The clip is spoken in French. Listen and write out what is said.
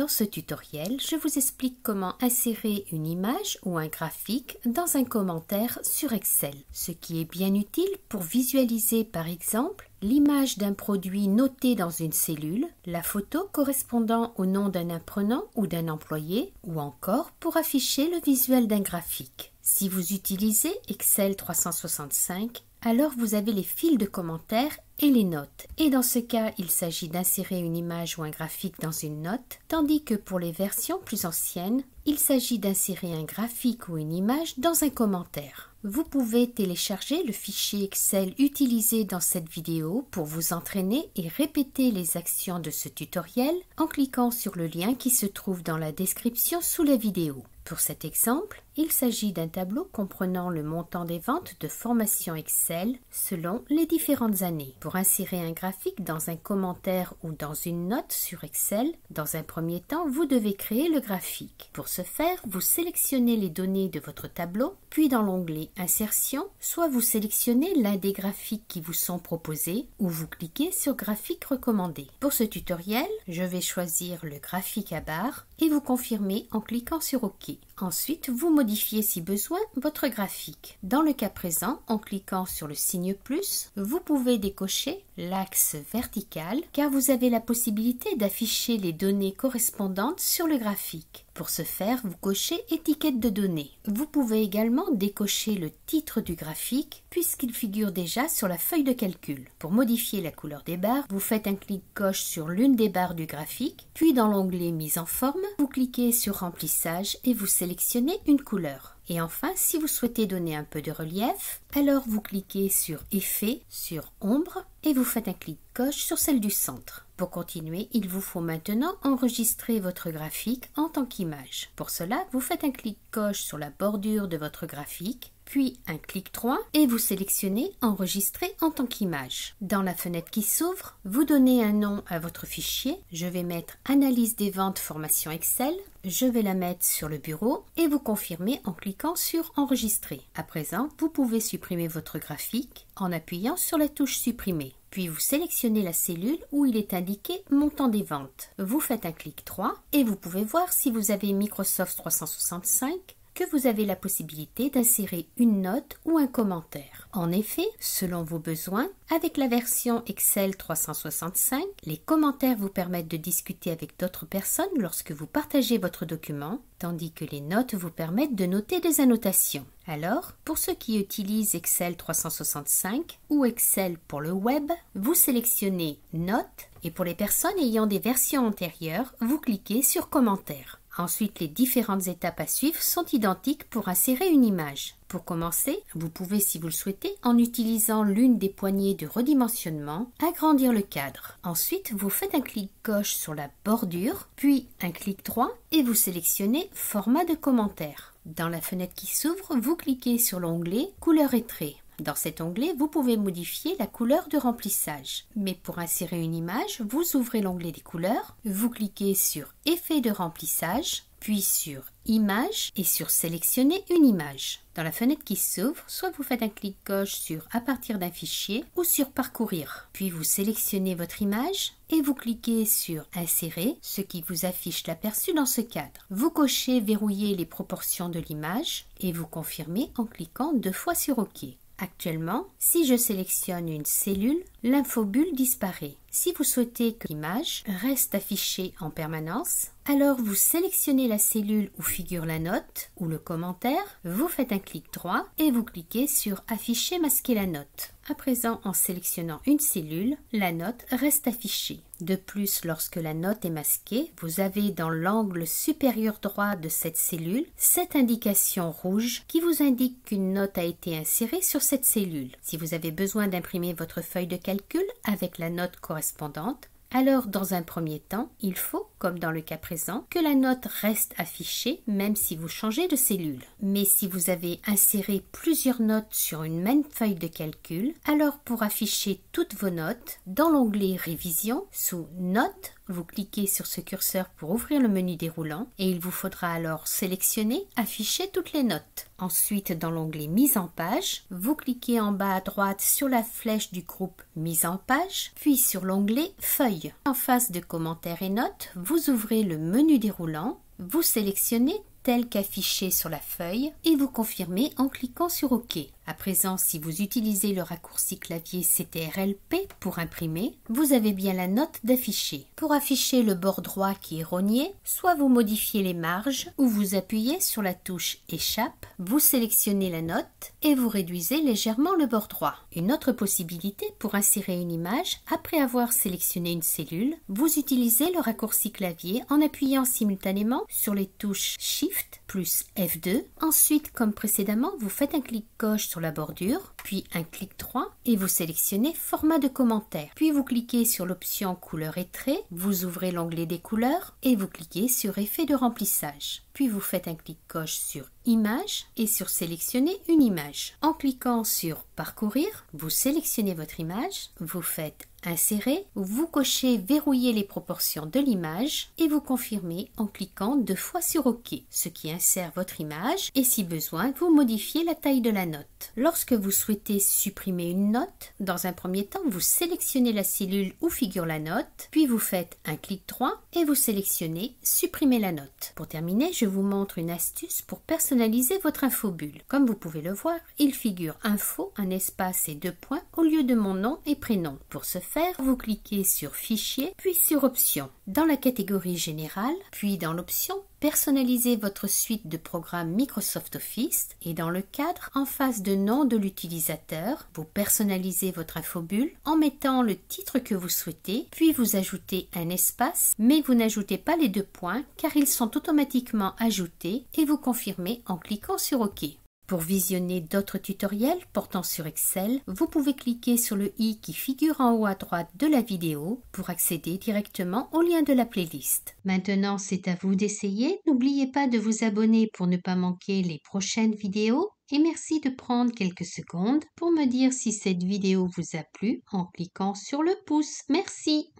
Dans ce tutoriel, je vous explique comment insérer une image ou un graphique dans un commentaire sur Excel, ce qui est bien utile pour visualiser par exemple l'image d'un produit noté dans une cellule, la photo correspondant au nom d'un apprenant ou d'un employé, ou encore pour afficher le visuel d'un graphique. Si vous utilisez Excel 365, alors vous avez les fils de commentaires et les notes. Et dans ce cas, il s'agit d'insérer une image ou un graphique dans une note, tandis que pour les versions plus anciennes, il s'agit d'insérer un graphique ou une image dans un commentaire. Vous pouvez télécharger le fichier Excel utilisé dans cette vidéo pour vous entraîner et répéter les actions de ce tutoriel en cliquant sur le lien qui se trouve dans la description sous la vidéo. Pour cet exemple, il s'agit d'un tableau comprenant le montant des ventes de formation Excel selon les différentes années. Pour insérer un graphique dans un commentaire ou dans une note sur Excel, dans un premier temps, vous devez créer le graphique. Pour ce faire, vous sélectionnez les données de votre tableau, puis dans l'onglet Insertion, soit vous sélectionnez l'un des graphiques qui vous sont proposés ou vous cliquez sur Graphique recommandé. Pour ce tutoriel, je vais choisir le graphique à barre et vous confirmer en cliquant sur OK. Ensuite, vous modifiez si besoin votre graphique. Dans le cas présent, en cliquant sur le signe plus, vous pouvez décocher l'axe vertical car vous avez la possibilité d'afficher les données correspondantes sur le graphique. Pour ce faire, vous cochez étiquette de données. Vous pouvez également décocher le titre du graphique puisqu'il figure déjà sur la feuille de calcul. Pour modifier la couleur des barres, vous faites un clic gauche sur l'une des barres du graphique, puis dans l'onglet mise en forme, vous cliquez sur remplissage et vous sélectionnez une couleur. Et enfin, si vous souhaitez donner un peu de relief, alors vous cliquez sur Effet, sur Ombre, et vous faites un clic coche sur celle du centre. Pour continuer, il vous faut maintenant enregistrer votre graphique en tant qu'image. Pour cela, vous faites un clic coche sur la bordure de votre graphique, puis un clic droit et vous sélectionnez Enregistrer en tant qu'image. Dans la fenêtre qui s'ouvre, vous donnez un nom à votre fichier. Je vais mettre Analyse des ventes formation Excel. Je vais la mettre sur le bureau et vous confirmez en cliquant sur Enregistrer. À présent, vous pouvez supprimer votre graphique en appuyant sur la touche Supprimer. Puis vous sélectionnez la cellule où il est indiqué montant des ventes. Vous faites un clic 3 et vous pouvez voir si vous avez Microsoft 365, vous avez la possibilité d'insérer une note ou un commentaire. En effet, selon vos besoins, avec la version Excel 365, les commentaires vous permettent de discuter avec d'autres personnes lorsque vous partagez votre document, tandis que les notes vous permettent de noter des annotations. Alors, pour ceux qui utilisent Excel 365 ou Excel pour le web, vous sélectionnez Notes et pour les personnes ayant des versions antérieures, vous cliquez sur Commentaires. Ensuite, les différentes étapes à suivre sont identiques pour insérer une image. Pour commencer, vous pouvez, si vous le souhaitez, en utilisant l'une des poignées de redimensionnement, agrandir le cadre. Ensuite, vous faites un clic gauche sur la bordure, puis un clic droit et vous sélectionnez Format de commentaire. Dans la fenêtre qui s'ouvre, vous cliquez sur l'onglet Couleur et traits. Dans cet onglet, vous pouvez modifier la couleur de remplissage. Mais pour insérer une image, vous ouvrez l'onglet des couleurs, vous cliquez sur Effet de remplissage, puis sur Images et sur Sélectionner une image. Dans la fenêtre qui s'ouvre, soit vous faites un clic gauche sur À partir d'un fichier ou sur Parcourir. Puis vous sélectionnez votre image et vous cliquez sur Insérer, ce qui vous affiche l'aperçu dans ce cadre. Vous cochez Verrouiller les proportions de l'image et vous confirmez en cliquant deux fois sur OK. Actuellement, si je sélectionne une cellule, l'infobulle disparaît. Si vous souhaitez que l'image reste affichée en permanence, alors vous sélectionnez la cellule où figure la note ou le commentaire, vous faites un clic droit et vous cliquez sur Afficher masquer la note. À présent, en sélectionnant une cellule, la note reste affichée. De plus, lorsque la note est masquée, vous avez dans l'angle supérieur droit de cette cellule cette indication rouge qui vous indique qu'une note a été insérée sur cette cellule. Si vous avez besoin d'imprimer votre feuille de calcul avec la note correspondante, alors dans un premier temps, il faut comme dans le cas présent, que la note reste affichée même si vous changez de cellule. Mais si vous avez inséré plusieurs notes sur une même feuille de calcul, alors pour afficher toutes vos notes, dans l'onglet Révision, sous Notes, vous cliquez sur ce curseur pour ouvrir le menu déroulant et il vous faudra alors sélectionner Afficher toutes les notes. Ensuite, dans l'onglet Mise en page, vous cliquez en bas à droite sur la flèche du groupe Mise en page, puis sur l'onglet Feuille. En face de Commentaires et notes, vous ouvrez le menu déroulant, vous sélectionnez tel qu'affiché sur la feuille et vous confirmez en cliquant sur OK. À présent, si vous utilisez le raccourci clavier CTRLP pour imprimer, vous avez bien la note d'affiché. Pour afficher le bord droit qui est rogné, soit vous modifiez les marges ou vous appuyez sur la touche Échappe, vous sélectionnez la note et vous réduisez légèrement le bord droit. Une autre possibilité pour insérer une image, après avoir sélectionné une cellule, vous utilisez le raccourci clavier en appuyant simultanément sur les touches Shift plus F2. Ensuite, comme précédemment, vous faites un clic gauche sur la bordure, puis un clic droit et vous sélectionnez Format de commentaire. Puis vous cliquez sur l'option Couleur et traits, vous ouvrez l'onglet des couleurs et vous cliquez sur Effet de remplissage. Puis vous faites un clic gauche sur Image et sur Sélectionner une image. En cliquant sur Parcourir, vous sélectionnez votre image, vous faites Insérer, vous cochez Verrouiller les proportions de l'image et vous confirmez en cliquant deux fois sur OK, ce qui insère votre image et si besoin, vous modifiez la taille de la note. Lorsque vous souhaitez supprimer une note, dans un premier temps, vous sélectionnez la cellule où figure la note, puis vous faites un clic droit et vous sélectionnez Supprimer la note. Pour terminer, je vous montre une astuce pour personnaliser votre infobulle. Comme vous pouvez le voir, il figure info, un espace et deux points au lieu de mon nom et prénom. Pour ce vous cliquez sur Fichier, puis sur Options. Dans la catégorie Générale, puis dans l'option Personnaliser votre suite de programmes Microsoft Office et dans le cadre, en face de nom de l'utilisateur, vous personnalisez votre infobulle en mettant le titre que vous souhaitez, puis vous ajoutez un espace, mais vous n'ajoutez pas les deux points car ils sont automatiquement ajoutés et vous confirmez en cliquant sur OK. Pour visionner d'autres tutoriels portant sur Excel, vous pouvez cliquer sur le i qui figure en haut à droite de la vidéo pour accéder directement au lien de la playlist. Maintenant, c'est à vous d'essayer. N'oubliez pas de vous abonner pour ne pas manquer les prochaines vidéos et merci de prendre quelques secondes pour me dire si cette vidéo vous a plu en cliquant sur le pouce. Merci.